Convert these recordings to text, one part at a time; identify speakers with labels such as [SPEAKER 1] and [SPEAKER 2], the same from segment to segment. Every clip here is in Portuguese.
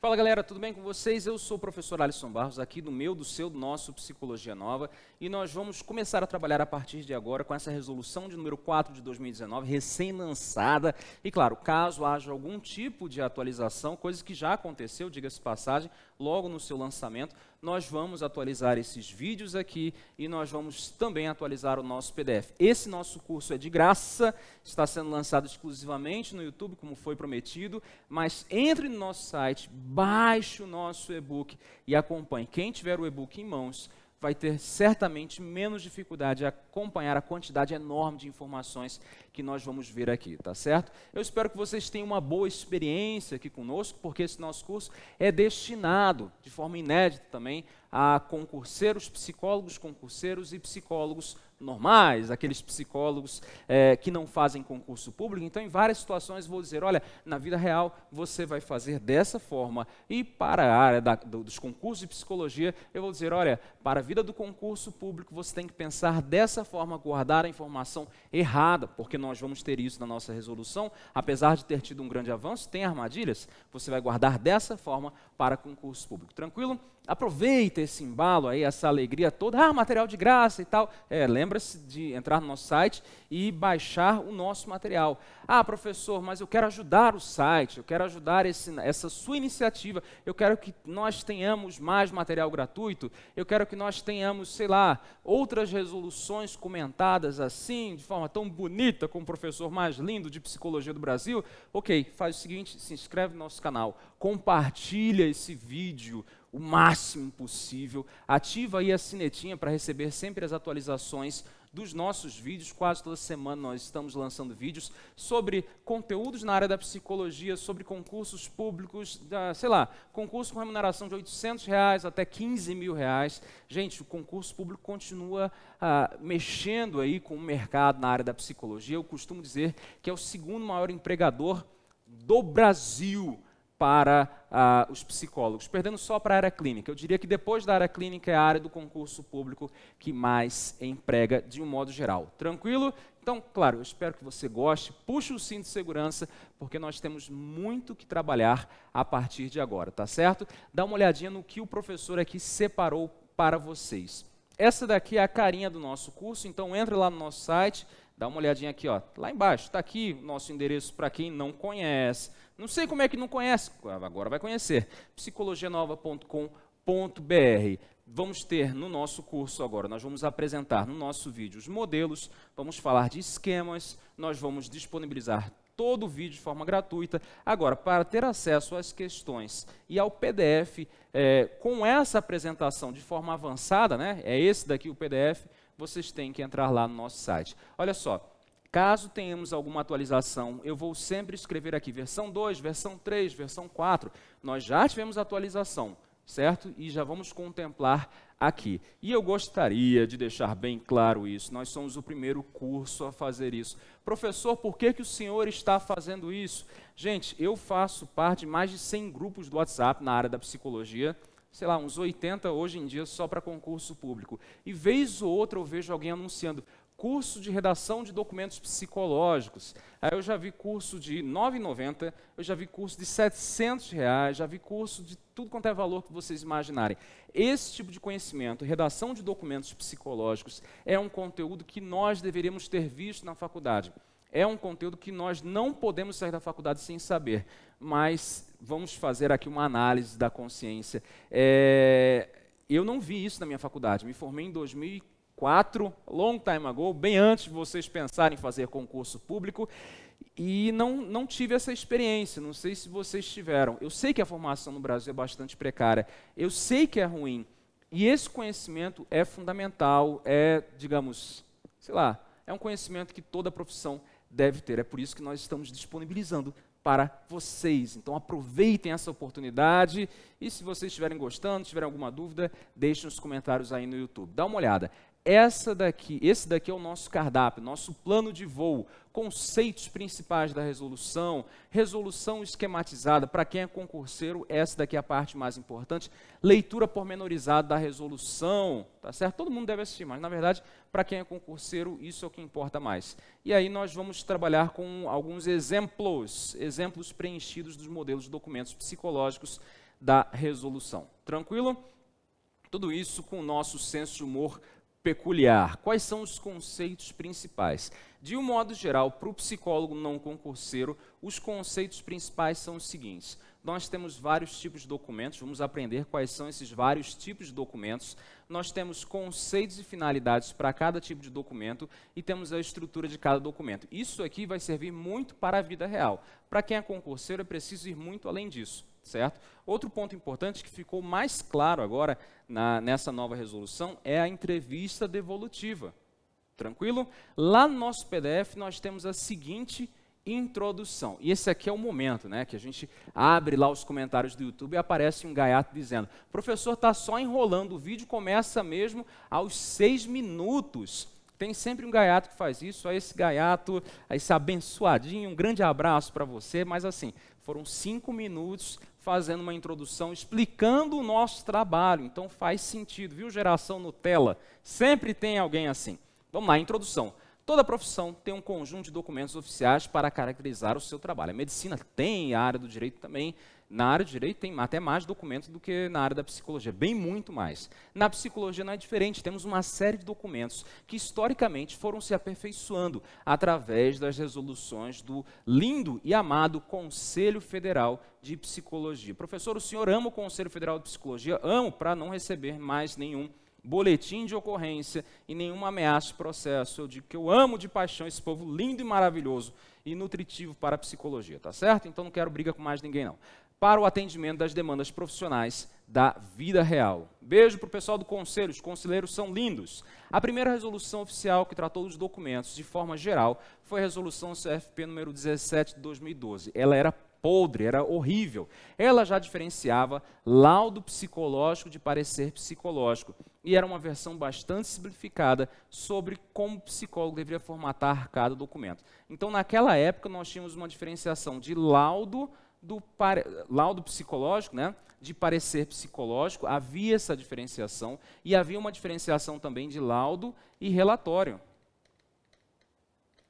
[SPEAKER 1] Fala galera, tudo bem com vocês? Eu sou o professor Alisson Barros, aqui do meu, do seu, do nosso Psicologia Nova, e nós vamos começar a trabalhar a partir de agora com essa resolução de número 4 de 2019, recém-lançada. E claro, caso haja algum tipo de atualização, coisa que já aconteceu, diga-se passagem, logo no seu lançamento. Nós vamos atualizar esses vídeos aqui e nós vamos também atualizar o nosso PDF. Esse nosso curso é de graça, está sendo lançado exclusivamente no YouTube, como foi prometido, mas entre no nosso site, baixe o nosso e-book e acompanhe. Quem tiver o e-book em mãos, vai ter certamente menos dificuldade de acompanhar a quantidade enorme de informações que nós vamos ver aqui, tá certo? Eu espero que vocês tenham uma boa experiência aqui conosco, porque esse nosso curso é destinado, de forma inédita também, a concurseiros, psicólogos, concurseiros e psicólogos normais, aqueles psicólogos é, que não fazem concurso público. Então, em várias situações, vou dizer: olha, na vida real você vai fazer dessa forma. E para a área da, do, dos concursos de psicologia, eu vou dizer: olha, para a vida do concurso público você tem que pensar dessa forma, guardar a informação errada, porque nós vamos ter isso na nossa resolução. Apesar de ter tido um grande avanço, tem armadilhas. Você vai guardar dessa forma para concurso público. Tranquilo? aproveita esse embalo aí, essa alegria toda. Ah, material de graça e tal. É, lembra-se de entrar no nosso site e baixar o nosso material. Ah, professor, mas eu quero ajudar o site, eu quero ajudar esse, essa sua iniciativa, eu quero que nós tenhamos mais material gratuito, eu quero que nós tenhamos, sei lá, outras resoluções comentadas assim, de forma tão bonita, com o professor mais lindo de psicologia do Brasil. Ok, faz o seguinte: se inscreve no nosso canal, compartilha esse vídeo o máximo possível, ativa aí a sinetinha para receber sempre as atualizações dos nossos vídeos. Quase toda semana nós estamos lançando vídeos sobre conteúdos na área da psicologia, sobre concursos públicos, da, sei lá, concurso com remuneração de 800 reais até 15 mil reais. Gente, o concurso público continua ah, mexendo aí com o mercado na área da psicologia. Eu costumo dizer que é o segundo maior empregador do Brasil para ah, os psicólogos, perdendo só para a área clínica. Eu diria que depois da área clínica é a área do concurso público que mais emprega de um modo geral. Tranquilo? Então, claro, eu espero que você goste. Puxa o cinto de segurança, porque nós temos muito que trabalhar a partir de agora, tá certo? Dá uma olhadinha no que o professor aqui separou para vocês. Essa daqui é a carinha do nosso curso, então entre lá no nosso site, dá uma olhadinha aqui, ó, lá embaixo, está aqui o nosso endereço para quem não conhece não sei como é que não conhece, agora vai conhecer. psicologianova.com.br. Vamos ter no nosso curso agora, nós vamos apresentar no nosso vídeo os modelos, vamos falar de esquemas, nós vamos disponibilizar todo o vídeo de forma gratuita. Agora, para ter acesso às questões e ao PDF é, com essa apresentação de forma avançada, né, é esse daqui o PDF, vocês têm que entrar lá no nosso site. Olha só, Caso tenhamos alguma atualização, eu vou sempre escrever aqui versão 2, versão 3, versão 4. Nós já tivemos atualização, certo? E já vamos contemplar aqui. E eu gostaria de deixar bem claro isso. Nós somos o primeiro curso a fazer isso. Professor, por que, que o senhor está fazendo isso? Gente, eu faço parte de mais de 100 grupos do WhatsApp na área da psicologia sei lá, uns 80 hoje em dia só para concurso público. E vez ou outra eu vejo alguém anunciando: curso de redação de documentos psicológicos. Aí eu já vi curso de R$ 9,90, eu já vi curso de R$ reais, já vi curso de tudo quanto é valor que vocês imaginarem. Esse tipo de conhecimento, redação de documentos psicológicos, é um conteúdo que nós deveríamos ter visto na faculdade. É um conteúdo que nós não podemos sair da faculdade sem saber, mas vamos fazer aqui uma análise da consciência. É... Eu não vi isso na minha faculdade, me formei em 2004. 4, long time ago, bem antes de vocês pensarem em fazer concurso público, e não, não tive essa experiência, não sei se vocês tiveram. Eu sei que a formação no Brasil é bastante precária, eu sei que é ruim, e esse conhecimento é fundamental, é, digamos, sei lá, é um conhecimento que toda profissão deve ter. É por isso que nós estamos disponibilizando para vocês. Então aproveitem essa oportunidade e se vocês estiverem gostando, tiverem alguma dúvida, deixem os comentários aí no YouTube. Dá uma olhada essa daqui, esse daqui é o nosso cardápio, nosso plano de voo, conceitos principais da resolução, resolução esquematizada, para quem é concurseiro, essa daqui é a parte mais importante, leitura pormenorizada da resolução, tá certo? Todo mundo deve assistir, mas na verdade, para quem é concurseiro, isso é o que importa mais. E aí nós vamos trabalhar com alguns exemplos, exemplos preenchidos dos modelos de documentos psicológicos da resolução. Tranquilo? Tudo isso com o nosso senso de humor peculiar. Quais são os conceitos principais? De um modo geral, para o psicólogo não concurseiro, os conceitos principais são os seguintes. Nós temos vários tipos de documentos, vamos aprender quais são esses vários tipos de documentos. Nós temos conceitos e finalidades para cada tipo de documento e temos a estrutura de cada documento. Isso aqui vai servir muito para a vida real. Para quem é concurseiro, é preciso ir muito além disso certo? Outro ponto importante que ficou mais claro agora na, nessa nova resolução é a entrevista devolutiva. Tranquilo? Lá no nosso PDF nós temos a seguinte introdução. E esse aqui é o momento, né? Que a gente abre lá os comentários do YouTube e aparece um gaiato dizendo: professor está só enrolando, o vídeo começa mesmo aos seis minutos. Tem sempre um gaiato que faz isso, aí é esse gaiato, é esse abençoadinho, um grande abraço para você, mas assim, foram cinco minutos fazendo uma introdução explicando o nosso trabalho. Então faz sentido, viu, geração Nutella? Sempre tem alguém assim. Vamos lá, introdução. Toda profissão tem um conjunto de documentos oficiais para caracterizar o seu trabalho. A medicina tem, a área do direito também. Na área do direito tem até mais documentos do que na área da psicologia, bem muito mais. Na psicologia não é diferente, temos uma série de documentos que historicamente foram se aperfeiçoando através das resoluções do lindo e amado Conselho Federal de Psicologia. Professor, o senhor ama o Conselho Federal de Psicologia? Amo para não receber mais nenhum boletim de ocorrência e nenhuma ameaça de processo. Eu digo que eu amo de paixão esse povo lindo e maravilhoso e nutritivo para a psicologia, tá certo? Então não quero briga com mais ninguém não. Para o atendimento das demandas profissionais da vida real. Beijo para o pessoal do conselho, os conselheiros são lindos. A primeira resolução oficial que tratou dos documentos de forma geral foi a resolução CFP número 17 de 2012. Ela era podre, era horrível. Ela já diferenciava laudo psicológico de parecer psicológico. E era uma versão bastante simplificada sobre como o psicólogo deveria formatar cada documento. Então, naquela época, nós tínhamos uma diferenciação de laudo do pare... laudo psicológico, né, de parecer psicológico, havia essa diferenciação e havia uma diferenciação também de laudo e relatório.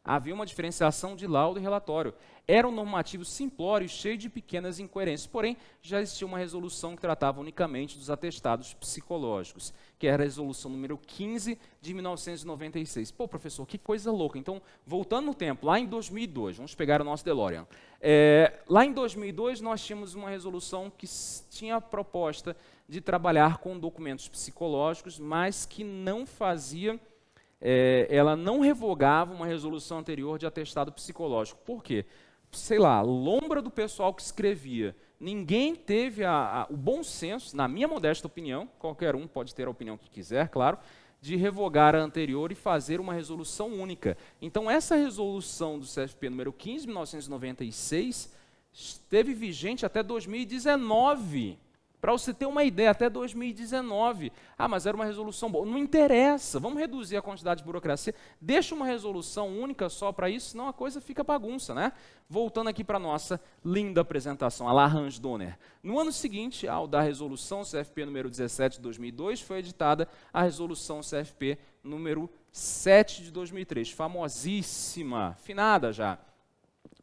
[SPEAKER 1] Havia uma diferenciação de laudo e relatório era um normativo simplório e cheio de pequenas incoerências, porém já existia uma resolução que tratava unicamente dos atestados psicológicos, que era a resolução número 15 de 1996. Pô, professor, que coisa louca. Então, voltando no tempo, lá em 2002, vamos pegar o nosso DeLorean. É, lá em 2002 nós tínhamos uma resolução que tinha a proposta de trabalhar com documentos psicológicos, mas que não fazia é, ela não revogava uma resolução anterior de atestado psicológico. Por quê? sei lá, lombra do pessoal que escrevia. Ninguém teve a, a, o bom senso, na minha modesta opinião, qualquer um pode ter a opinião que quiser, claro, de revogar a anterior e fazer uma resolução única. Então, essa resolução do CFP número 15, 1996, esteve vigente até 2019. Para você ter uma ideia, até 2019. Ah, mas era uma resolução boa. Não interessa, vamos reduzir a quantidade de burocracia. Deixa uma resolução única só para isso, senão a coisa fica bagunça, né? Voltando aqui para a nossa linda apresentação, a La Range Donner. No ano seguinte, ao da resolução CFP número 17 de 2002, foi editada a resolução CFP número 7 de 2003, famosíssima, finada já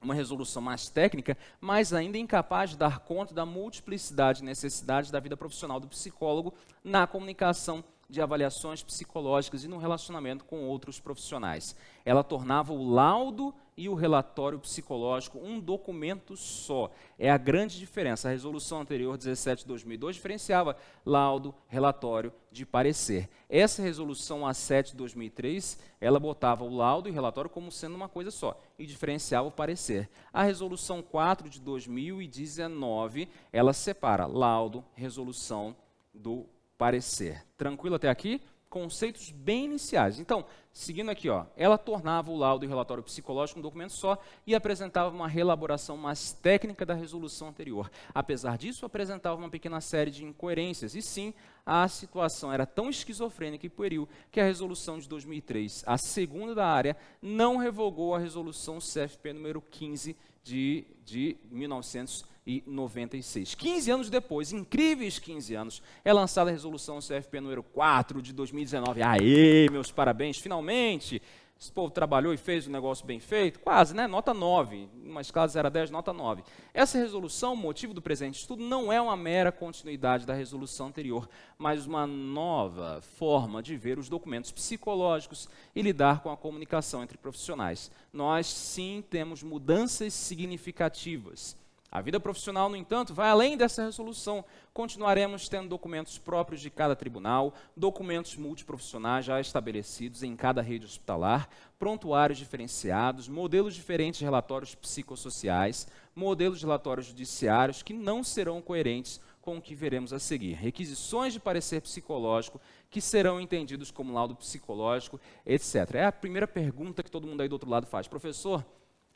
[SPEAKER 1] uma resolução mais técnica, mas ainda incapaz de dar conta da multiplicidade e necessidades da vida profissional do psicólogo na comunicação de avaliações psicológicas e no relacionamento com outros profissionais. Ela tornava o laudo e o relatório psicológico um documento só. É a grande diferença. A resolução anterior 17/2002 diferenciava laudo, relatório de parecer. Essa resolução A7/2003, ela botava o laudo e o relatório como sendo uma coisa só e diferenciava o parecer. A resolução 4 de 2019, ela separa laudo, resolução do parecer. Tranquilo até aqui? Conceitos bem iniciais. Então, seguindo aqui, ó, ela tornava o laudo e o relatório psicológico um documento só e apresentava uma relaboração mais técnica da resolução anterior. Apesar disso, apresentava uma pequena série de incoerências e sim, a situação era tão esquizofrênica e pueril que a resolução de 2003, a segunda da área, não revogou a resolução CFP número 15 de, de 1900 1996. 15 anos depois, incríveis 15 anos, é lançada a resolução CFP número 4 de 2019. Aê, meus parabéns, finalmente! Esse povo trabalhou e fez o um negócio bem feito? Quase, né? Nota 9. Uma escala era a 10, nota 9. Essa resolução, motivo do presente estudo, não é uma mera continuidade da resolução anterior, mas uma nova forma de ver os documentos psicológicos e lidar com a comunicação entre profissionais. Nós, sim, temos mudanças significativas a vida profissional, no entanto, vai além dessa resolução. Continuaremos tendo documentos próprios de cada tribunal, documentos multiprofissionais já estabelecidos em cada rede hospitalar, prontuários diferenciados, modelos diferentes de relatórios psicossociais, modelos de relatórios judiciários que não serão coerentes com o que veremos a seguir. Requisições de parecer psicológico que serão entendidos como laudo psicológico, etc. É a primeira pergunta que todo mundo aí do outro lado faz. Professor,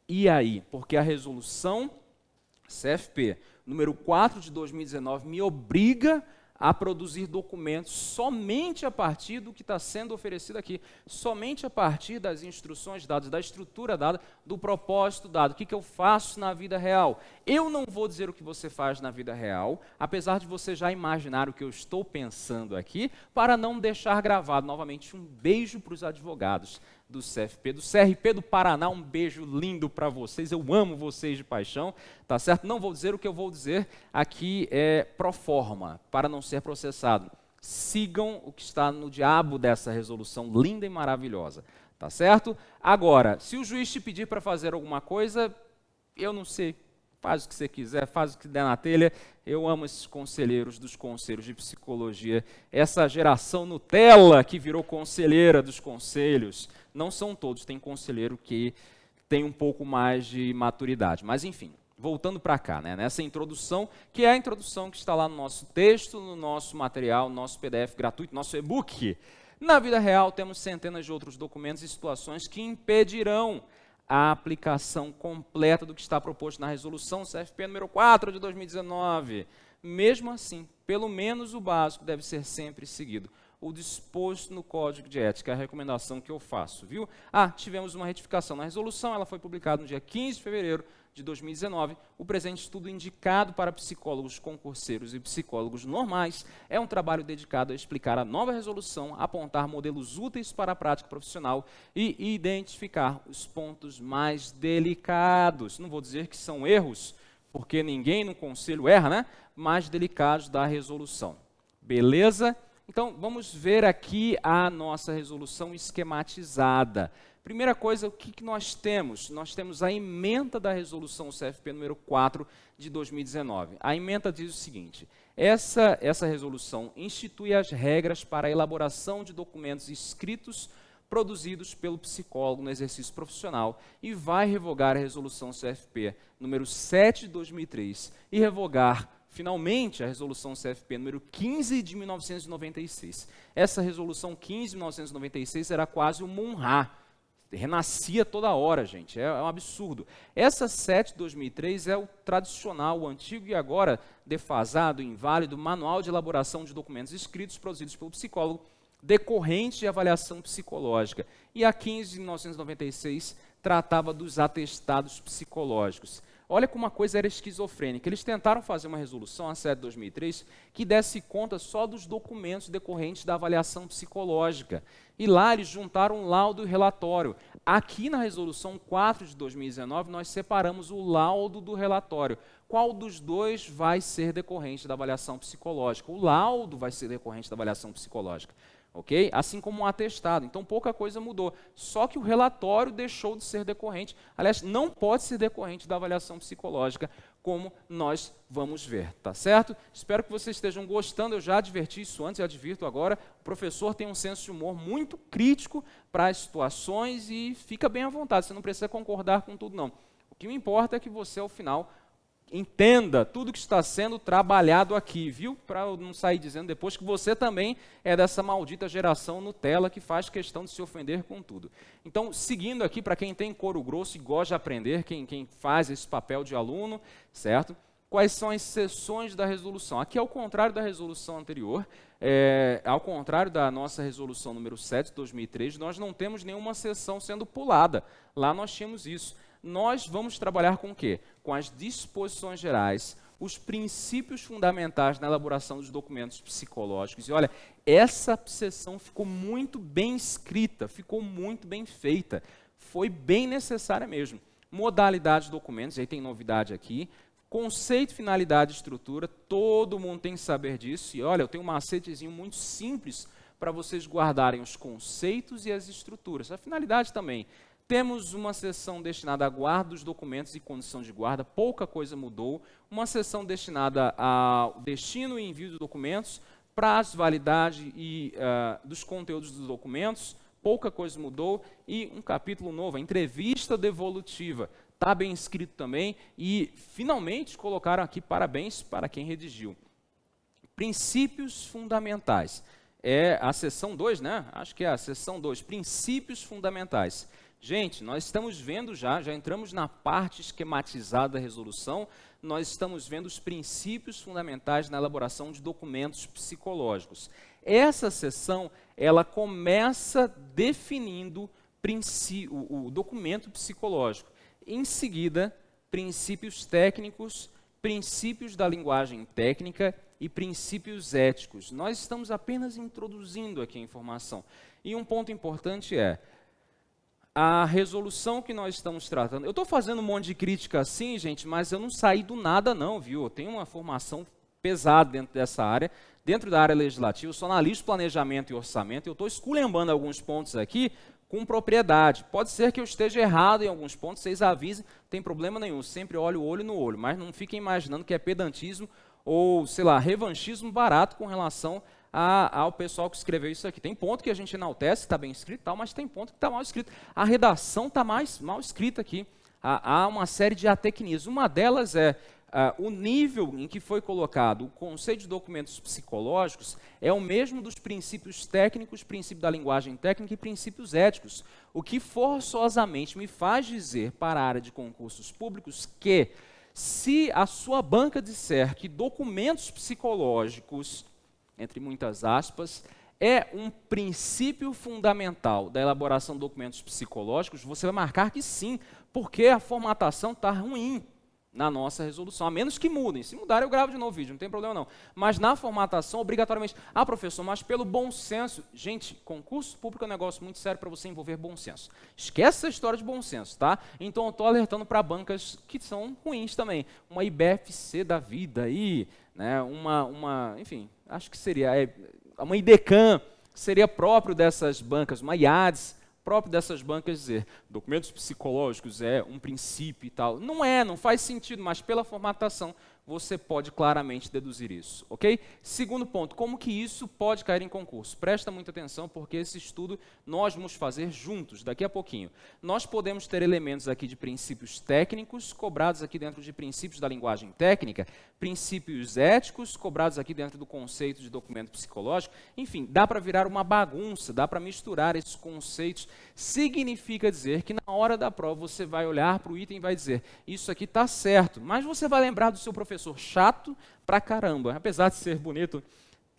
[SPEAKER 1] e aí? Porque a resolução CFP número 4 de 2019 me obriga a produzir documentos somente a partir do que está sendo oferecido aqui, somente a partir das instruções dadas, da estrutura dada, do propósito dado. O que, que eu faço na vida real? Eu não vou dizer o que você faz na vida real, apesar de você já imaginar o que eu estou pensando aqui, para não deixar gravado. Novamente, um beijo para os advogados do CFP, do CRP do Paraná. Um beijo lindo para vocês. Eu amo vocês de paixão, tá certo? Não vou dizer o que eu vou dizer aqui é pro forma, para não ser processado. Sigam o que está no diabo dessa resolução linda e maravilhosa, tá certo? Agora, se o juiz te pedir para fazer alguma coisa, eu não sei Faz o que você quiser, faz o que der na telha. Eu amo esses conselheiros dos conselhos de psicologia. Essa geração Nutella que virou conselheira dos conselhos. Não são todos, tem conselheiro que tem um pouco mais de maturidade. Mas enfim, voltando para cá, né, nessa introdução, que é a introdução que está lá no nosso texto, no nosso material, no nosso PDF gratuito, nosso e-book. Na vida real, temos centenas de outros documentos e situações que impedirão a aplicação completa do que está proposto na resolução CFP número 4 de 2019. Mesmo assim, pelo menos o básico deve ser sempre seguido. O disposto no Código de Ética, é a recomendação que eu faço, viu? Ah, tivemos uma retificação na resolução, ela foi publicada no dia 15 de fevereiro de 2019, o presente estudo indicado para psicólogos concurseiros e psicólogos normais é um trabalho dedicado a explicar a nova resolução, apontar modelos úteis para a prática profissional e identificar os pontos mais delicados. Não vou dizer que são erros, porque ninguém no conselho erra, né? Mais delicados da resolução. Beleza? Então, vamos ver aqui a nossa resolução esquematizada. Primeira coisa, o que, que nós temos? Nós temos a emenda da resolução CFP número 4 de 2019. A emenda diz o seguinte: essa, essa resolução institui as regras para a elaboração de documentos escritos produzidos pelo psicólogo no exercício profissional e vai revogar a resolução CFP número 7 de 2003 e revogar finalmente a resolução CFP número 15 de 1996. Essa resolução 15 de 1996 era quase o monrar renascia toda hora, gente. É, é um absurdo. Essa 7 2003 é o tradicional, o antigo e agora defasado, inválido manual de elaboração de documentos escritos produzidos pelo psicólogo decorrente de avaliação psicológica. E a 15 de 1996 tratava dos atestados psicológicos. Olha como uma coisa era esquizofrênica. Eles tentaram fazer uma resolução, a 7 de 2003, que desse conta só dos documentos decorrentes da avaliação psicológica e lá eles juntaram laudo e relatório. Aqui na resolução 4 de 2019, nós separamos o laudo do relatório. Qual dos dois vai ser decorrente da avaliação psicológica? O laudo vai ser decorrente da avaliação psicológica, ok? Assim como um atestado. Então pouca coisa mudou. Só que o relatório deixou de ser decorrente. Aliás, não pode ser decorrente da avaliação psicológica, como nós vamos ver, tá certo? Espero que vocês estejam gostando. Eu já adverti isso antes, eu advirto agora. O professor tem um senso de humor muito crítico para as situações e fica bem à vontade. Você não precisa concordar com tudo, não. O que me importa é que você, ao final, Entenda tudo que está sendo trabalhado aqui, viu? Para não sair dizendo depois que você também é dessa maldita geração Nutella que faz questão de se ofender com tudo. Então, seguindo aqui, para quem tem couro grosso e gosta de aprender, quem, quem faz esse papel de aluno, certo? Quais são as sessões da resolução? Aqui, ao é contrário da resolução anterior, é, ao contrário da nossa resolução número 7 de 2003, nós não temos nenhuma sessão sendo pulada. Lá nós tínhamos isso. Nós vamos trabalhar com o quê? com as disposições gerais, os princípios fundamentais na elaboração dos documentos psicológicos. E olha, essa sessão ficou muito bem escrita, ficou muito bem feita, foi bem necessária mesmo. Modalidade de documentos, aí tem novidade aqui. Conceito, finalidade, estrutura, todo mundo tem que saber disso. E olha, eu tenho um macetezinho muito simples para vocês guardarem os conceitos e as estruturas. A finalidade também. Temos uma sessão destinada à guarda dos documentos e condição de guarda, pouca coisa mudou. Uma sessão destinada ao destino e envio dos documentos, prazo, validade e uh, dos conteúdos dos documentos, pouca coisa mudou. E um capítulo novo, a entrevista devolutiva, está bem escrito também. E finalmente colocaram aqui parabéns para quem redigiu. Princípios fundamentais. É a sessão 2, né? Acho que é a sessão 2, princípios fundamentais. Gente, nós estamos vendo já, já entramos na parte esquematizada da resolução, nós estamos vendo os princípios fundamentais na elaboração de documentos psicológicos. Essa sessão, ela começa definindo o, o documento psicológico. Em seguida, princípios técnicos, princípios da linguagem técnica e princípios éticos. Nós estamos apenas introduzindo aqui a informação. E um ponto importante é, a resolução que nós estamos tratando. Eu estou fazendo um monte de crítica assim, gente, mas eu não saí do nada, não, viu? Eu tenho uma formação pesada dentro dessa área, dentro da área legislativa, eu sou analista de planejamento e orçamento, eu estou esculhambando alguns pontos aqui com propriedade. Pode ser que eu esteja errado em alguns pontos, vocês avisem, tem problema nenhum, sempre olho o olho no olho, mas não fiquem imaginando que é pedantismo ou, sei lá, revanchismo barato com relação a, ao pessoal que escreveu isso aqui. Tem ponto que a gente enaltece, está bem escrito tal, mas tem ponto que está mal escrito. A redação está mais mal escrita aqui. Há, há uma série de atecnias. Uma delas é Uh, o nível em que foi colocado o conceito de documentos psicológicos é o mesmo dos princípios técnicos, princípio da linguagem técnica e princípios éticos. O que forçosamente me faz dizer para a área de concursos públicos que, se a sua banca disser que documentos psicológicos entre muitas aspas, é um princípio fundamental da elaboração de documentos psicológicos, você vai marcar que sim, porque a formatação está ruim na nossa resolução, a menos que mudem. Se mudar, eu gravo de novo o vídeo, não tem problema não. Mas na formatação, obrigatoriamente. Ah, professor, mas pelo bom senso. Gente, concurso público é um negócio muito sério para você envolver bom senso. Esquece essa história de bom senso, tá? Então eu estou alertando para bancas que são ruins também. Uma IBFC da vida aí, né? Uma, uma, enfim, acho que seria é, uma IDECAM, seria próprio dessas bancas, uma IADES, próprio dessas bancas dizer documentos psicológicos é um princípio e tal. Não é, não faz sentido, mas pela formatação você pode claramente deduzir isso, ok? Segundo ponto, como que isso pode cair em concurso? Presta muita atenção porque esse estudo nós vamos fazer juntos daqui a pouquinho. Nós podemos ter elementos aqui de princípios técnicos cobrados aqui dentro de princípios da linguagem técnica, princípios éticos cobrados aqui dentro do conceito de documento psicológico. Enfim, dá para virar uma bagunça, dá para misturar esses conceitos. Significa dizer que na hora da prova você vai olhar para o item e vai dizer: isso aqui está certo, mas você vai lembrar do seu professor professor chato pra caramba, apesar de ser bonito.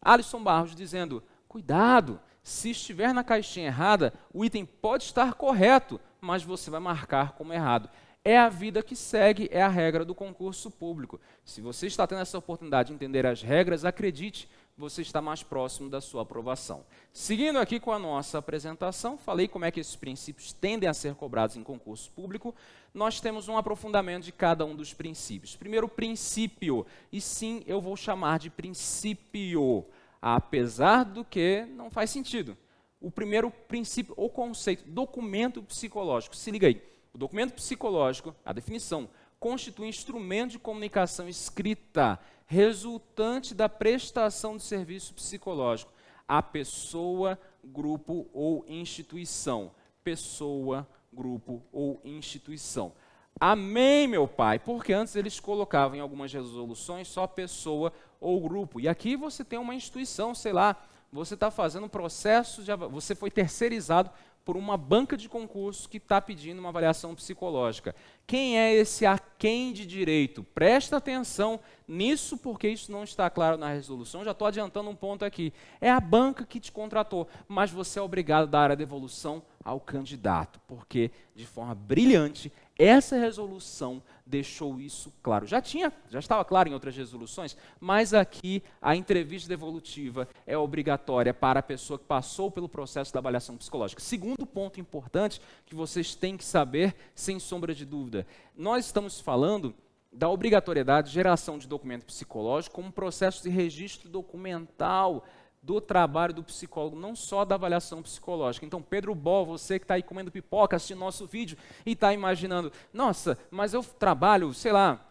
[SPEAKER 1] Alisson Barros dizendo: cuidado, se estiver na caixinha errada, o item pode estar correto, mas você vai marcar como errado. É a vida que segue, é a regra do concurso público. Se você está tendo essa oportunidade de entender as regras, acredite, você está mais próximo da sua aprovação. Seguindo aqui com a nossa apresentação, falei como é que esses princípios tendem a ser cobrados em concurso público. Nós temos um aprofundamento de cada um dos princípios. Primeiro, princípio, e sim, eu vou chamar de princípio, apesar do que não faz sentido. O primeiro princípio, ou conceito, documento psicológico. Se liga aí. O documento psicológico, a definição, constitui instrumento de comunicação escrita resultante da prestação de serviço psicológico a pessoa, grupo ou instituição. Pessoa, grupo ou instituição. Amém, meu Pai, porque antes eles colocavam em algumas resoluções só pessoa ou grupo. E aqui você tem uma instituição, sei lá, você está fazendo um processo de. Você foi terceirizado por uma banca de concurso que está pedindo uma avaliação psicológica. Quem é esse a quem de direito? Presta atenção nisso, porque isso não está claro na resolução. Já estou adiantando um ponto aqui. É a banca que te contratou, mas você é obrigado a dar a devolução ao candidato, porque, de forma brilhante, essa resolução deixou isso claro. Já tinha, já estava claro em outras resoluções, mas aqui a entrevista devolutiva é obrigatória para a pessoa que passou pelo processo da avaliação psicológica. Segundo ponto importante que vocês têm que saber, sem sombra de dúvida, nós estamos falando da obrigatoriedade de geração de documento psicológico como processo de registro documental do trabalho do psicólogo, não só da avaliação psicológica. Então, Pedro Bol, você que está aí comendo pipoca, assistindo nosso vídeo e está imaginando, nossa, mas eu trabalho, sei lá,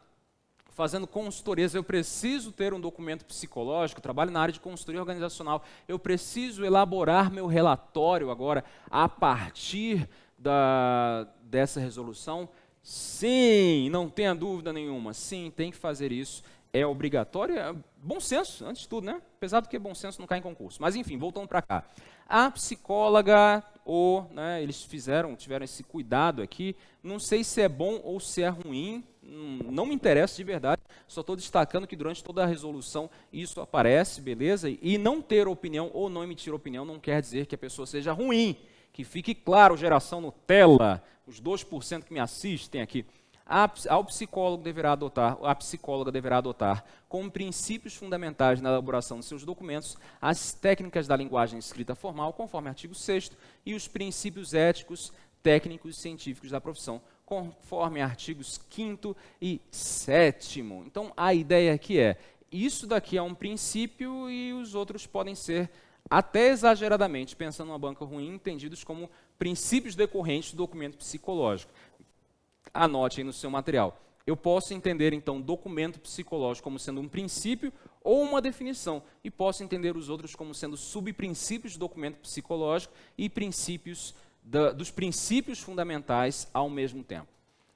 [SPEAKER 1] fazendo consultorias, eu preciso ter um documento psicológico, trabalho na área de consultoria organizacional, eu preciso elaborar meu relatório agora a partir da, dessa resolução. Sim, não tenha dúvida nenhuma, sim, tem que fazer isso é obrigatório, é bom senso, antes de tudo, né? Apesar do que bom senso não cai em concurso. Mas enfim, voltando para cá. A psicóloga, ou, né, eles fizeram, tiveram esse cuidado aqui, não sei se é bom ou se é ruim, hum, não me interessa de verdade, só estou destacando que durante toda a resolução isso aparece, beleza? E não ter opinião ou não emitir opinião não quer dizer que a pessoa seja ruim. Que fique claro, geração Nutella, os 2% que me assistem aqui ao psicólogo deverá adotar, a psicóloga deverá adotar como princípios fundamentais na elaboração de seus documentos as técnicas da linguagem escrita formal, conforme artigo 6 e os princípios éticos, técnicos e científicos da profissão, conforme artigos 5 e 7 Então, a ideia aqui é, isso daqui é um princípio e os outros podem ser até exageradamente, pensando numa banca ruim, entendidos como princípios decorrentes do documento psicológico anote aí no seu material. Eu posso entender, então, documento psicológico como sendo um princípio ou uma definição, e posso entender os outros como sendo subprincípios do documento psicológico e princípios da, dos princípios fundamentais ao mesmo tempo.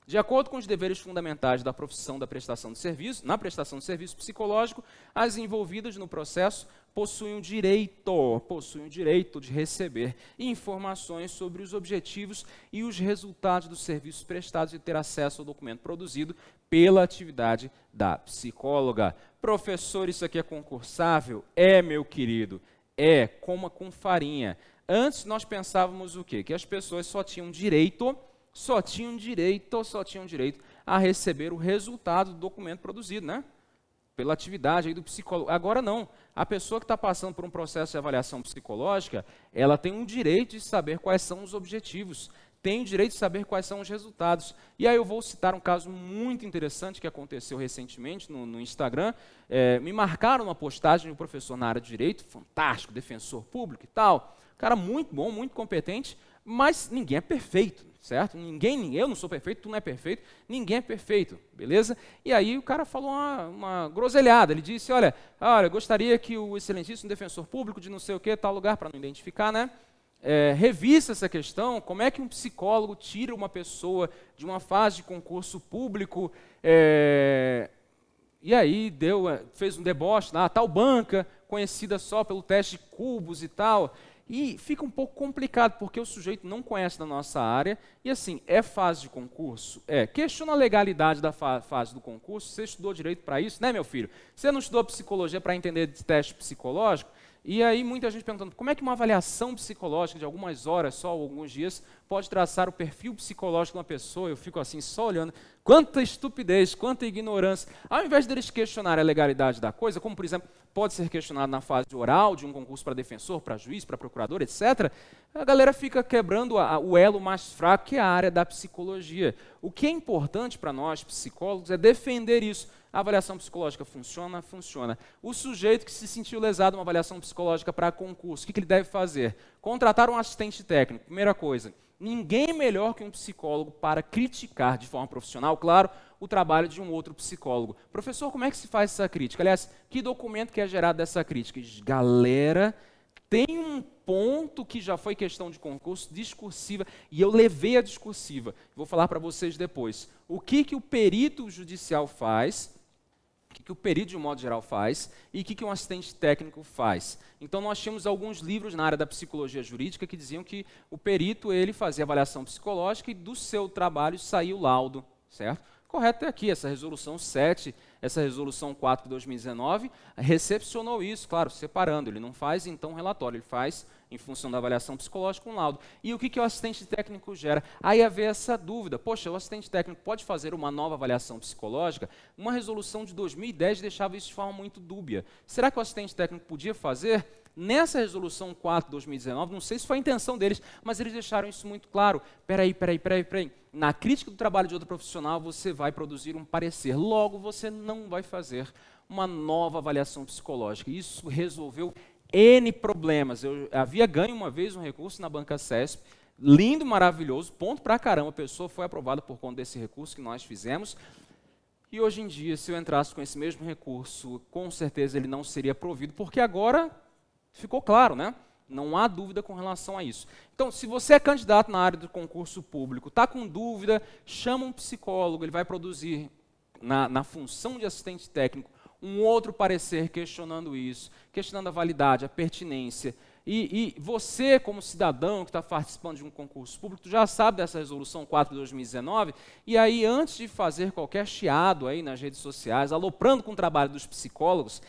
[SPEAKER 1] De acordo com os deveres fundamentais da profissão da prestação de serviço, na prestação de serviço psicológico, as envolvidas no processo possuem o direito, possuem o direito de receber informações sobre os objetivos e os resultados dos serviços prestados e ter acesso ao documento produzido pela atividade da psicóloga. Professor, isso aqui é concursável? É, meu querido. É, coma com farinha. Antes nós pensávamos o quê? Que as pessoas só tinham direito só tinham direito, só tinham direito a receber o resultado do documento produzido, né? Pela atividade aí do psicólogo. Agora não. A pessoa que está passando por um processo de avaliação psicológica, ela tem um direito de saber quais são os objetivos, tem o direito de saber quais são os resultados. E aí eu vou citar um caso muito interessante que aconteceu recentemente no, no Instagram. É, me marcaram uma postagem de um professor na área de direito, fantástico, defensor público e tal. Cara muito bom, muito competente, mas ninguém é perfeito. Né? certo? Ninguém, eu não sou perfeito, tu não é perfeito, ninguém é perfeito, beleza? E aí o cara falou uma, uma groselhada, ele disse, olha, olha, gostaria que o excelentíssimo defensor público de não sei o que, tal lugar, para não identificar, né? É, revista essa questão, como é que um psicólogo tira uma pessoa de uma fase de concurso público, é, e aí deu, fez um deboche na tal banca, conhecida só pelo teste de cubos e tal, e fica um pouco complicado, porque o sujeito não conhece da nossa área, e assim, é fase de concurso? É. Questiona a legalidade da fa fase do concurso, você estudou direito para isso, né, meu filho? Você não estudou psicologia para entender de teste psicológico? E aí muita gente perguntando, como é que uma avaliação psicológica de algumas horas só, ou alguns dias, pode traçar o perfil psicológico de uma pessoa? Eu fico assim, só olhando, quanta estupidez, quanta ignorância. Ao invés deles questionarem a legalidade da coisa, como por exemplo, pode ser questionado na fase oral de um concurso para defensor, para juiz, para procurador, etc., a galera fica quebrando a, o elo mais fraco, que é a área da psicologia. O que é importante para nós, psicólogos, é defender isso a avaliação psicológica funciona? Funciona. O sujeito que se sentiu lesado uma avaliação psicológica para concurso, o que, que ele deve fazer? Contratar um assistente técnico, primeira coisa. Ninguém melhor que um psicólogo para criticar de forma profissional, claro, o trabalho de um outro psicólogo. Professor, como é que se faz essa crítica? Aliás, que documento que é gerado dessa crítica? Galera, tem um ponto que já foi questão de concurso, discursiva, e eu levei a discursiva. Vou falar para vocês depois. O que, que o perito judicial faz o que, que o perito, de um modo geral, faz e o que, que um assistente técnico faz. Então, nós tínhamos alguns livros na área da psicologia jurídica que diziam que o perito ele fazia avaliação psicológica e do seu trabalho saía o laudo, certo? Correto é aqui, essa resolução 7, essa resolução 4 de 2019, recepcionou isso, claro, separando. Ele não faz, então, relatório, ele faz em função da avaliação psicológica, um laudo. E o que, que o assistente técnico gera? Aí haver essa dúvida: poxa, o assistente técnico pode fazer uma nova avaliação psicológica? Uma resolução de 2010 deixava isso de forma muito dúbia. Será que o assistente técnico podia fazer? Nessa resolução 4 de 2019, não sei se foi a intenção deles, mas eles deixaram isso muito claro. Peraí, peraí, peraí, peraí. Na crítica do trabalho de outro profissional, você vai produzir um parecer. Logo, você não vai fazer uma nova avaliação psicológica. Isso resolveu N problemas. Eu havia ganho uma vez um recurso na banca CESP, lindo, maravilhoso, ponto pra caramba. A pessoa foi aprovada por conta desse recurso que nós fizemos. E hoje em dia, se eu entrasse com esse mesmo recurso, com certeza ele não seria provido, porque agora ficou claro, né? Não há dúvida com relação a isso. Então, se você é candidato na área do concurso público, está com dúvida, chama um psicólogo, ele vai produzir na, na função de assistente técnico um outro parecer questionando isso, questionando a validade, a pertinência. E, e você, como cidadão que está participando de um concurso público, já sabe dessa resolução 4 de 2019, e aí, antes de fazer qualquer chiado aí nas redes sociais, aloprando com o trabalho dos psicólogos,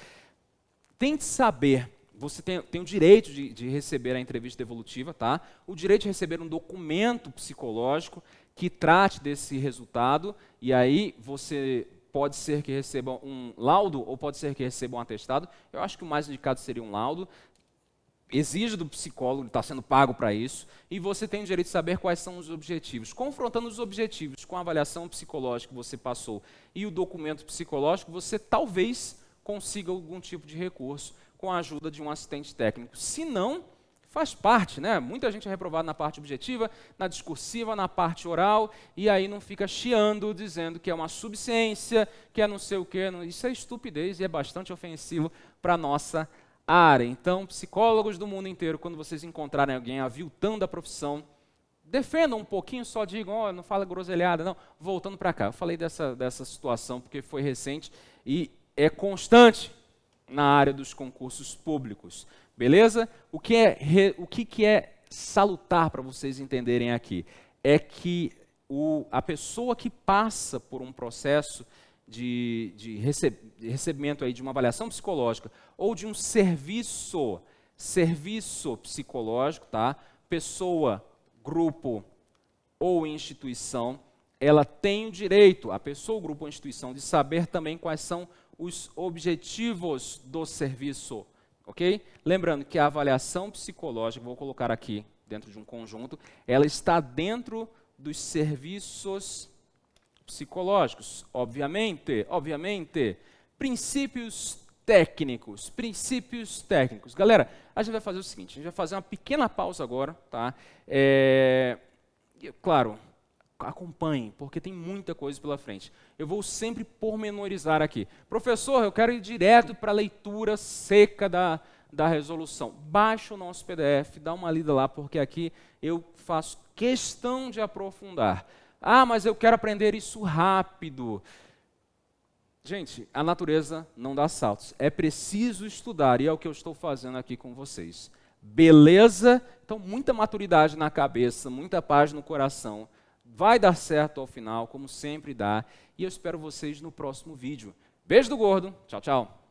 [SPEAKER 1] tente saber você tem, tem, o direito de, de, receber a entrevista evolutiva, tá? O direito de receber um documento psicológico que trate desse resultado, e aí você pode ser que receba um laudo ou pode ser que receba um atestado. Eu acho que o mais indicado seria um laudo. Exige do psicólogo, está sendo pago para isso, e você tem o direito de saber quais são os objetivos. Confrontando os objetivos com a avaliação psicológica que você passou e o documento psicológico, você talvez consiga algum tipo de recurso com a ajuda de um assistente técnico. Se não, faz parte, né? Muita gente é reprovada na parte objetiva, na discursiva, na parte oral, e aí não fica chiando, dizendo que é uma subsciência, que é não sei o quê. Isso é estupidez e é bastante ofensivo para a nossa área. Então, psicólogos do mundo inteiro, quando vocês encontrarem alguém aviltando a profissão, defendam um pouquinho, só digam, oh, não fala groselhada, não. Voltando para cá, eu falei dessa, dessa situação porque foi recente e é constante na área dos concursos públicos. Beleza? O que é, o que, que é salutar para vocês entenderem aqui? É que o, a pessoa que passa por um processo de, de, rece, de recebimento aí de uma avaliação psicológica ou de um serviço, serviço psicológico, tá? Pessoa, grupo ou instituição, ela tem o direito, a pessoa, grupo ou instituição, de saber também quais são os objetivos do serviço Ok? Lembrando que a avaliação psicológica, vou colocar aqui dentro de um conjunto, ela está dentro dos serviços psicológicos, obviamente, obviamente, princípios técnicos, princípios técnicos. Galera, a gente vai fazer o seguinte, a gente vai fazer uma pequena pausa agora, tá? É, claro, acompanhem, porque tem muita coisa pela frente. Eu vou sempre pormenorizar aqui. Professor, eu quero ir direto para a leitura seca da, da resolução. Baixa o nosso PDF, dá uma lida lá, porque aqui eu faço questão de aprofundar. Ah, mas eu quero aprender isso rápido. Gente, a natureza não dá saltos. É preciso estudar, e é o que eu estou fazendo aqui com vocês. Beleza? Então, muita maturidade na cabeça, muita paz no coração Vai dar certo ao final, como sempre dá. E eu espero vocês no próximo vídeo. Beijo do gordo. Tchau, tchau.